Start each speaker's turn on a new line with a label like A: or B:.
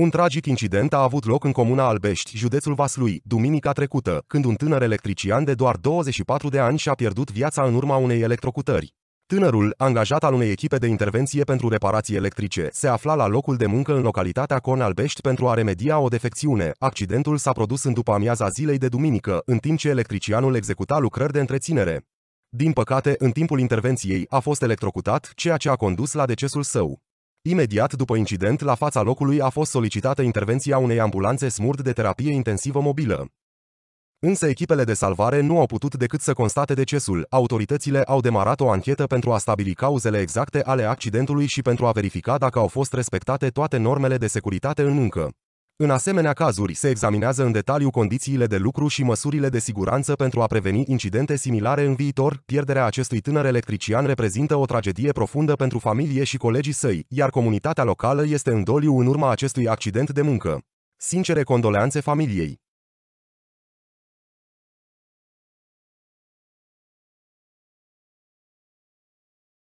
A: Un tragic incident a avut loc în comuna Albești, județul Vaslui, duminica trecută, când un tânăr electrician de doar 24 de ani și-a pierdut viața în urma unei electrocutări. Tânărul, angajat al unei echipe de intervenție pentru reparații electrice, se afla la locul de muncă în localitatea Con Albești pentru a remedia o defecțiune. Accidentul s-a produs în după amiaza zilei de duminică, în timp ce electricianul executa lucrări de întreținere. Din păcate, în timpul intervenției a fost electrocutat, ceea ce a condus la decesul său. Imediat după incident, la fața locului a fost solicitată intervenția unei ambulanțe smurt de terapie intensivă mobilă. Însă echipele de salvare nu au putut decât să constate decesul. Autoritățile au demarat o anchetă pentru a stabili cauzele exacte ale accidentului și pentru a verifica dacă au fost respectate toate normele de securitate în muncă. În asemenea cazuri, se examinează în detaliu condițiile de lucru și măsurile de siguranță pentru a preveni incidente similare în viitor. Pierderea acestui tânăr electrician reprezintă o tragedie profundă pentru familie și colegii săi, iar comunitatea locală este în doliu în urma acestui accident de muncă. Sincere condoleanțe familiei!